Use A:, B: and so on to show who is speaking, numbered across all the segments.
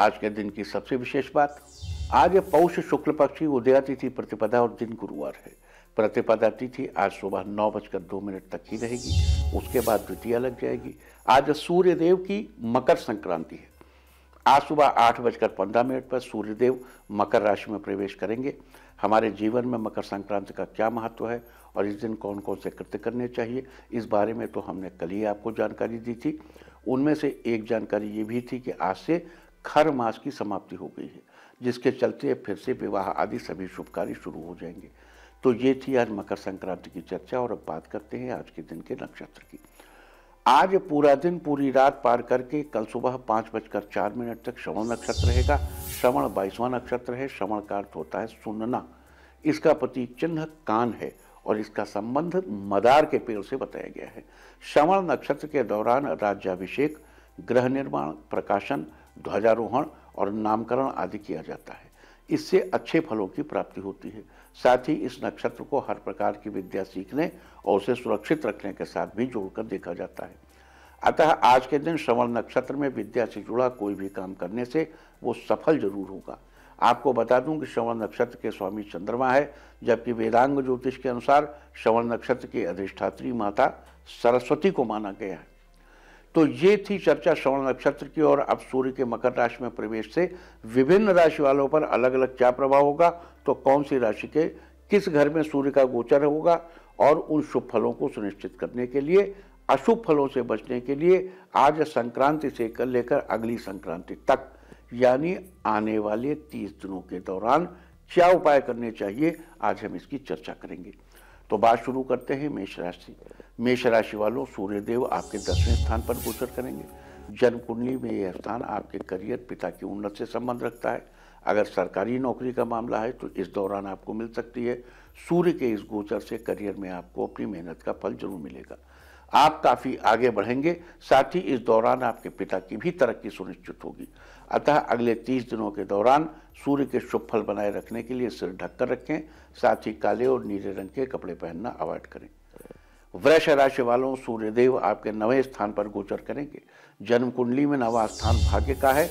A: आज के दिन की सबसे विशेष बात आज पौष शुक्ल पक्षी उदया तिथि प्रतिपदा और दिन गुरुवार है प्रतिपदा तिथि आज सुबह नौ बजकर दो मिनट तक की रहेगी उसके बाद द्वितीय लग जाएगी आज सूर्यदेव की मकर संक्रांति है आज सुबह आठ बजकर पंद्रह मिनट पर सूर्यदेव मकर राशि में प्रवेश करेंगे हमारे जीवन में मकर संक्रांति का क्या महत्व है और इस दिन कौन कौन से कृत्य करने चाहिए इस बारे में तो हमने कल ही आपको जानकारी दी थी उनमें से एक जानकारी ये भी थी कि आज से खर मास की समाप्ति हो गई है जिसके चलते फिर से विवाह आदि सभी शुभ कार्य शुरू हो जाएंगे तो ये थी आज मकर संक्रांति की चर्चा और अब बात करते हैं आज के दिन के नक्षत्र की आज पूरा दिन पूरी रात पार करके कल सुबह पाँच बजकर चार मिनट तक श्रवण नक्षत्र रहेगा श्रवण बाईसवां नक्षत्र है श्रवण का अर्थ होता है सुनना इसका प्रति चिन्ह कान है और इसका संबंध मदार के पेड़ से बताया गया है श्रवण नक्षत्र के दौरान राज्याभिषेक ग्रह निर्माण प्रकाशन ध्वजारोहण और नामकरण आदि किया जाता है इससे अच्छे फलों की प्राप्ति होती है साथ ही इस नक्षत्र को हर प्रकार की विद्या सीखने और उसे सुरक्षित रखने के साथ भी जोड़कर देखा जाता है अतः आज के दिन श्रवण नक्षत्र में विद्या से जुड़ा कोई भी काम करने से वो सफल जरूर होगा आपको बता दूं कि श्रवण नक्षत्र के स्वामी चंद्रमा है जबकि वेदांग ज्योतिष के अनुसार श्रवण नक्षत्र की अधिष्ठात्री माता सरस्वती को माना गया है तो ये थी चर्चा श्रवण नक्षत्र की और अब सूर्य के मकर राशि में प्रवेश से विभिन्न राशि वालों पर अलग अलग क्या प्रभाव होगा तो कौन सी राशि के किस घर में सूर्य का गोचर होगा और उन शुभ फलों को सुनिश्चित करने के लिए अशुभ फलों से बचने के लिए आज संक्रांति से कर लेकर अगली संक्रांति तक यानी आने वाले तीस दिनों के दौरान क्या उपाय करने चाहिए आज हम इसकी चर्चा करेंगे तो बात शुरू करते हैं मेष राशि मेष राशि वालों सूर्यदेव आपके दसवें स्थान पर गोचर करेंगे जन्म कुंडली में यह स्थान आपके करियर पिता की उन्नत से संबंध रखता है अगर सरकारी नौकरी का मामला है तो इस दौरान आपको मिल सकती है सूर्य के इस गोचर से करियर में आपको अपनी मेहनत का फल जरूर मिलेगा आप काफ़ी आगे बढ़ेंगे साथ ही इस दौरान आपके पिता की भी तरक्की सुनिश्चित होगी अतः अगले तीस दिनों के दौरान सूर्य के शुभ फल बनाए रखने के लिए सिर ढककर रखें साथ ही काले और नीले रंग के कपड़े पहनना अवॉइड करें वृष राशि वालों सूर्यदेव आपके नवे स्थान पर गोचर करेंगे जन्म कुंडली में नवा स्थान भाग्य का है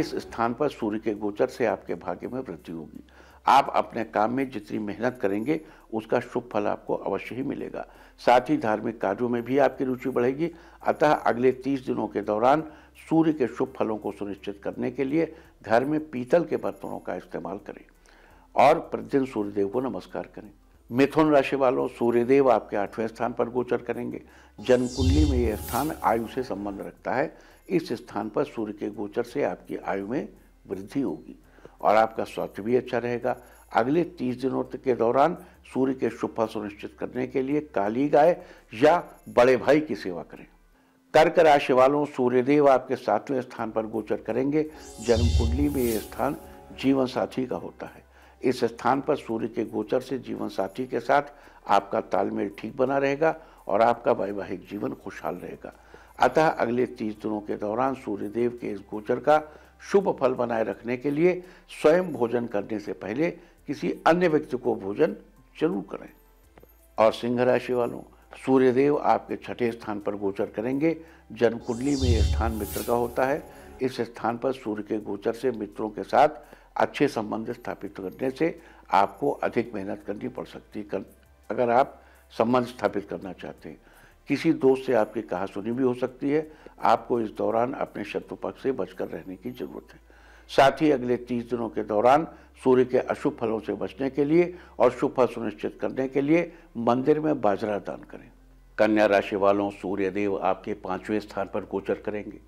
A: इस स्थान पर सूर्य के गोचर से आपके भाग्य में वृद्धि होगी आप अपने काम में जितनी मेहनत करेंगे उसका शुभ फल आपको अवश्य ही मिलेगा साथ ही धार्मिक कार्यों में भी आपकी रुचि बढ़ेगी अतः अगले तीस दिनों के दौरान सूर्य के शुभ फलों को सुनिश्चित करने के लिए घर में पीतल के बर्तनों का इस्तेमाल करें और प्रतिदिन सूर्यदेव को नमस्कार करें मिथुन राशि वालों सूर्यदेव आपके आठवें स्थान पर गोचर करेंगे जन्मकुंडली में यह स्थान आयु से संबंध रखता है इस स्थान पर सूर्य के गोचर से आपकी आयु में वृद्धि होगी और आपका स्वास्थ्य भी अच्छा रहेगा अगले तीस दिनों तक के दौरान सूर्य के शुभ फल सुनिश्चित करने के लिए काली गाय या बड़े भाई की सेवा करें कर्क राशि वालों सूर्यदेव आपके सातवें स्थान पर गोचर करेंगे जन्म कुंडली में यह स्थान जीवन साथी का होता है इस स्थान पर सूर्य के गोचर से जीवन साथी के साथ आपका तालमेल ठीक बना रहेगा और आपका वैवाहिक जीवन खुशहाल रहेगा अतः अगले तीस दिनों के दौरान सूर्यदेव के इस गोचर का शुभ फल बनाए रखने के लिए स्वयं भोजन करने से पहले किसी अन्य व्यक्ति को भोजन जरूर करें और सिंह राशि वालों सूर्यदेव आपके छठे स्थान पर गोचर करेंगे जन्म कुंडली में यह स्थान मित्र का होता है इस स्थान पर सूर्य के गोचर से मित्रों के साथ अच्छे संबंध स्थापित करने से आपको अधिक मेहनत करनी पड़ सकती है अगर आप संबंध स्थापित करना चाहते हैं किसी दोस्त से आपकी कहा सुनी भी हो सकती है आपको इस दौरान अपने शत्रु पक्ष से बचकर रहने की जरूरत है साथ ही अगले तीस दिनों के दौरान सूर्य के अशुभ फलों से बचने के लिए और शुभ फल सुनिश्चित करने के लिए मंदिर में बाजरा दान करें कन्या राशि वालों सूर्य देव आपके पांचवें स्थान पर गोचर करेंगे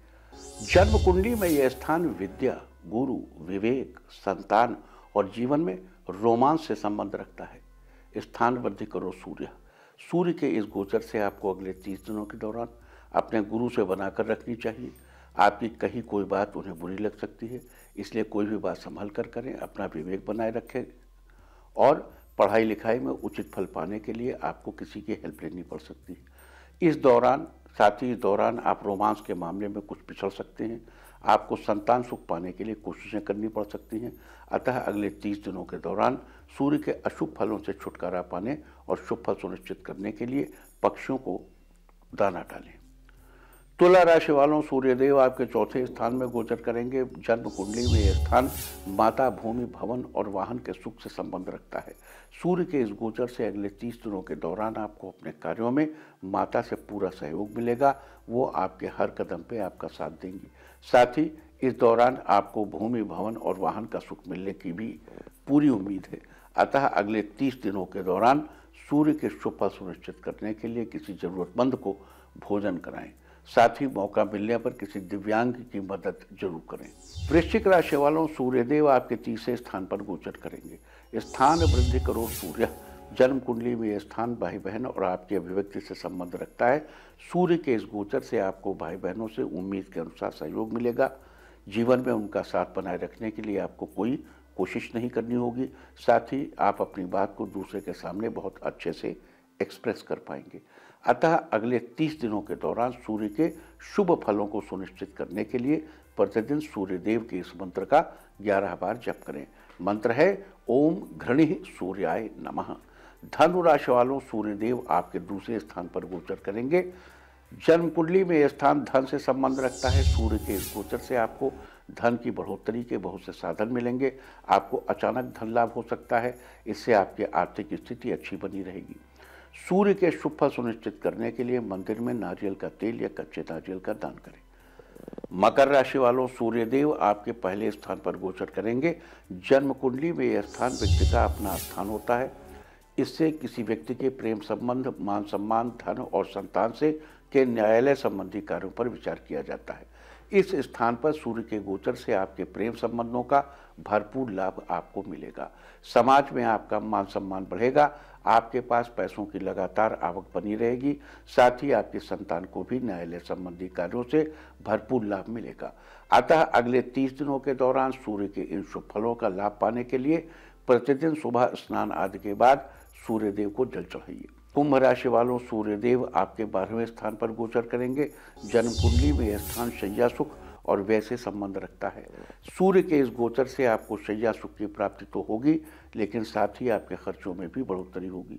A: जन्म कुंडली में यह स्थान विद्या गुरु विवेक संतान और जीवन में रोमांस से संबंध रखता है स्थान वृद्धि करो सूर्य सूर्य के इस गोचर से आपको अगले तीस दिनों के दौरान अपने गुरु से बनाकर रखनी चाहिए आपकी कहीं कोई बात उन्हें बुरी लग सकती है इसलिए कोई भी बात संभल कर करें अपना विवेक बनाए रखें और पढ़ाई लिखाई में उचित फल पाने के लिए आपको किसी की हेल्प लेनी पड़ सकती है इस दौरान साथ ही इस दौरान आप रोमांस के मामले में कुछ पिछड़ सकते हैं आपको संतान सुख पाने के लिए कोशिशें करनी पड़ सकती हैं अतः अगले तीस दिनों के दौरान सूर्य के अशुभ फलों से छुटकारा पाने और शुभ फल सुनिश्चित करने के लिए पक्षियों को दाना डालें तुला राशि वालों सूर्यदेव आपके चौथे स्थान में गोचर करेंगे जन्म कुंडली में यह स्थान माता भूमि भवन और वाहन के सुख से संबंध रखता है सूर्य के इस गोचर से अगले तीस दिनों के दौरान आपको अपने कार्यों में माता से पूरा सहयोग मिलेगा वो आपके हर कदम पे आपका साथ देंगी साथ ही इस दौरान आपको भूमि भवन और वाहन का सुख मिलने की भी पूरी उम्मीद है अतः अगले तीस दिनों के दौरान सूर्य के शुभ सुनिश्चित करने के लिए किसी जरूरतमंद को भोजन कराएं साथ ही मौका मिलने पर किसी दिव्यांग की मदद जरूर करें वृश्चिक राशि वालों सूर्यदेव आपके तीसरे स्थान पर गोचर करेंगे स्थान वृद्धि करो सूर्य जन्म कुंडली में यह स्थान भाई बहन और आपकी अभिव्यक्ति से संबंध रखता है सूर्य के इस गोचर से आपको भाई बहनों से उम्मीद के अनुसार सहयोग मिलेगा जीवन में उनका साथ बनाए रखने के लिए आपको कोई कोशिश नहीं करनी होगी साथ ही आप अपनी बात को दूसरे के सामने बहुत अच्छे से एक्सप्रेस कर पाएंगे अतः अगले तीस दिनों के दौरान सूर्य के शुभ फलों को सुनिश्चित करने के लिए प्रतिदिन सूर्य देव के इस मंत्र का ग्यारह बार जप करें मंत्र है ओम घृणी सूर्याय नमः धनु राशि वालों सूर्यदेव आपके दूसरे स्थान पर गोचर करेंगे जन्म कुंडली में यह स्थान धन से संबंध रखता है सूर्य के गोचर से आपको धन की बढ़ोतरी के बहुत से साधन मिलेंगे आपको अचानक धन लाभ हो सकता है इससे आपकी आर्थिक स्थिति अच्छी बनी रहेगी सूर्य के शुभ फल सुनिश्चित करने के लिए मंदिर में नारियल का तेल या कच्चे नारियल का दान करें मकर राशि वालों सूर्यदेव आपके पहले स्थान पर गोचर करेंगे जन्म कुंडली में यह स्थान व्यक्ति का अपना स्थान होता है इससे किसी व्यक्ति के प्रेम संबंध मान सम्मान धन और संतान से के न्यायालय संबंधी कार्यों पर विचार किया जाता है इस स्थान पर सूर्य के गोचर से आपके प्रेम संबंधों का भरपूर लाभ आपको मिलेगा समाज में आपका मान सम्मान बढ़ेगा आपके पास पैसों की लगातार आवक बनी रहेगी साथ ही आपके संतान को भी न्यायालय संबंधी कार्यों से भरपूर लाभ मिलेगा अतः अगले तीस दिनों के दौरान सूर्य के इन शुभ फलों का लाभ पाने के लिए प्रतिदिन सुबह स्नान आदि के बाद सूर्यदेव को जल चढ़ाइए कुंभ राशि वालों सूर्यदेव आपके बारहवें स्थान पर गोचर करेंगे जन्म कुंडली में यह स्थान शैया सुख और वैसे संबंध रखता है सूर्य के इस गोचर से आपको शैया सुख की प्राप्ति तो होगी लेकिन साथ ही आपके खर्चों में भी बढ़ोतरी होगी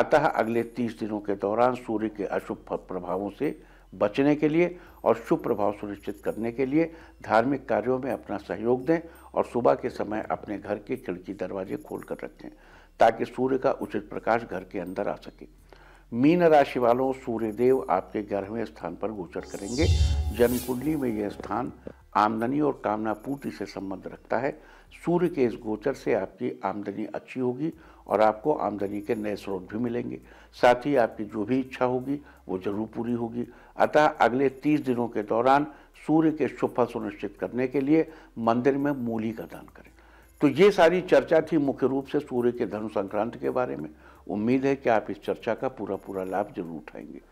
A: अतः अगले तीस दिनों के दौरान सूर्य के अशुभ प्रभावों से बचने के लिए और शुभ प्रभाव सुनिश्चित करने के लिए धार्मिक कार्यों में अपना सहयोग दें और सुबह के समय अपने घर के खिड़की दरवाजे खोल कर रखें ताकि सूर्य का उचित प्रकाश घर के अंदर आ सके मीन राशि वालों सूर्यदेव आपके ग्यारहवें स्थान पर गोचर करेंगे जन्म कुंडली में यह स्थान आमदनी और कामना पूर्ति से संबंध रखता है सूर्य के इस गोचर से आपकी आमदनी अच्छी होगी और आपको आमदनी के नए स्रोत भी मिलेंगे साथ ही आपकी जो भी इच्छा होगी वो जरूर पूरी होगी अतः अगले तीस दिनों के दौरान सूर्य के शुभ फल सुनिश्चित करने के लिए मंदिर में मूली का दान करें तो ये सारी चर्चा थी मुख्य रूप से सूर्य के धनु संक्रांति के बारे में उम्मीद है कि आप इस चर्चा का पूरा पूरा लाभ जरूर उठाएंगे